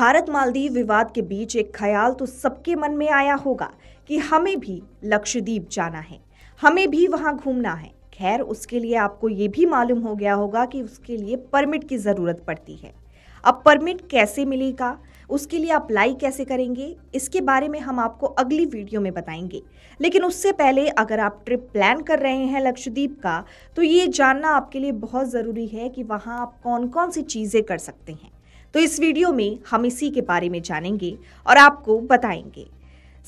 भारत मालदीव विवाद के बीच एक ख्याल तो सबके मन में आया होगा कि हमें भी लक्षद्वीप जाना है हमें भी वहां घूमना है खैर उसके लिए आपको ये भी मालूम हो गया होगा कि उसके लिए परमिट की ज़रूरत पड़ती है अब परमिट कैसे मिलेगा उसके लिए अप्लाई कैसे करेंगे इसके बारे में हम आपको अगली वीडियो में बताएंगे लेकिन उससे पहले अगर आप ट्रिप प्लान कर रहे हैं लक्षद्वीप का तो ये जानना आपके लिए बहुत ज़रूरी है कि वहाँ आप कौन कौन सी चीज़ें कर सकते हैं तो इस वीडियो में हम इसी के बारे में जानेंगे और आपको बताएंगे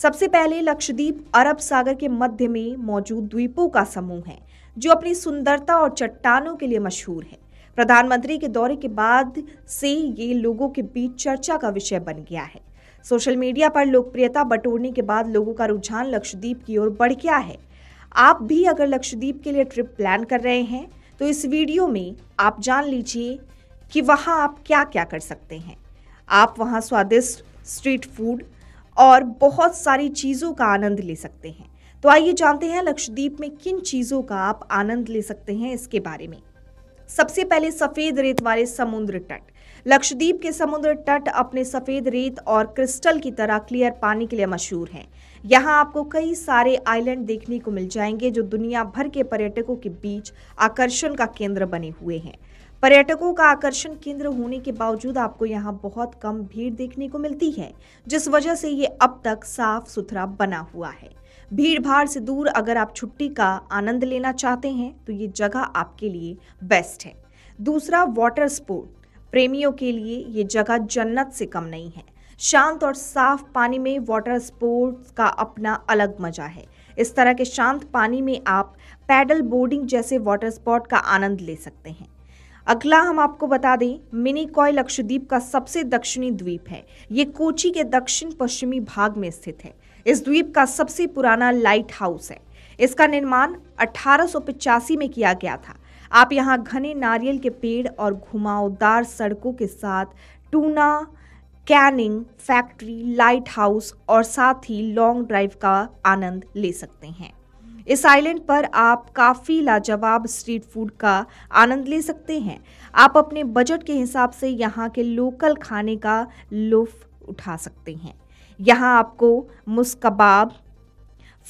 सबसे पहले लक्षद्वीप अरब सागर के मध्य में मौजूद द्वीपों का समूह है जो अपनी सुंदरता और चट्टानों के लिए मशहूर है प्रधानमंत्री के दौरे के बाद से ये लोगों के बीच चर्चा का विषय बन गया है सोशल मीडिया पर लोकप्रियता बटोरने के बाद लोगों का रुझान लक्षद्वीप की ओर बढ़ गया है आप भी अगर लक्षद्वीप के लिए ट्रिप प्लान कर रहे हैं तो इस वीडियो में आप जान लीजिए कि वहाँ आप क्या क्या कर सकते हैं आप वहाँ स्वादिष्ट स्ट्रीट फूड और बहुत सारी चीज़ों का आनंद ले सकते हैं तो आइए जानते हैं लक्षद्वीप में किन चीज़ों का आप आनंद ले सकते हैं इसके बारे में सबसे पहले सफ़ेद रेत वाले समुद्र तट लक्षद्वीप के समुद्र तट अपने सफ़ेद रेत और क्रिस्टल की तरह क्लियर पानी के लिए मशहूर हैं यहाँ आपको कई सारे आइलैंड देखने को मिल जाएंगे जो दुनिया भर के पर्यटकों के बीच आकर्षण का केंद्र बने हुए हैं पर्यटकों का आकर्षण केंद्र होने के बावजूद आपको यहाँ बहुत कम भीड़ देखने को मिलती है जिस वजह से ये अब तक साफ सुथरा बना हुआ है भीड़ भाड़ से दूर अगर आप छुट्टी का आनंद लेना चाहते हैं तो ये जगह आपके लिए बेस्ट है दूसरा वाटर स्पोर्ट प्रेमियों के लिए ये जगह जन्नत से कम नहीं है शांत और साफ पानी में वाटर स्पोर्ट्स का अपना अलग मजा है इस तरह के शांत पानी में आप पैडल बोर्डिंग जैसे वाटर स्पोर्ट का आनंद ले सकते हैं अगला हम आपको बता दें मिनी कॉय लक्षद्वीप का सबसे दक्षिणी द्वीप है ये कोची के दक्षिण पश्चिमी भाग में स्थित है इस द्वीप का सबसे पुराना लाइट हाउस है इसका निर्माण अठारह में किया गया था आप यहाँ घने नारियल के पेड़ और घुमावदार सड़कों के साथ tuna canning factory lighthouse और साथ ही लॉन्ग ड्राइव का आनंद ले सकते हैं इस आइलैंड पर आप काफ़ी लाजवाब स्ट्रीट फूड का आनंद ले सकते हैं आप अपने बजट के हिसाब से यहाँ के लोकल खाने का लुफ उठा सकते हैं यहाँ आपको मुस्कबाब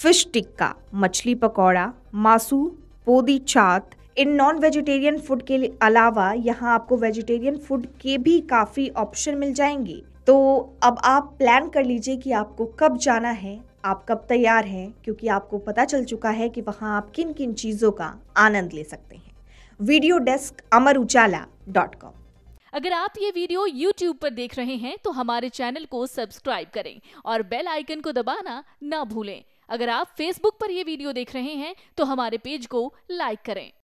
फिश टिक्का मछली पकौड़ा मासू पोदी चात इन नॉन वेजिटेरियन फूड के अलावा यहाँ आपको वेजिटेरियन फूड के भी काफ़ी ऑप्शन मिल जाएंगे तो अब आप प्लान कर लीजिए कि आपको कब जाना है आप कब तैयार हैं क्योंकि आपको पता चल चुका है कि वहाँ आप किन किन चीज़ों का आनंद ले सकते हैं video desk Amar Ujala dot com अगर आप ये वीडियो YouTube पर देख रहे हैं तो हमारे चैनल को सब्सक्राइब करें और बेल आइकन को दबाना ना भूलें अगर आप Facebook पर यह वीडियो देख रहे हैं तो हमारे पेज को लाइक करें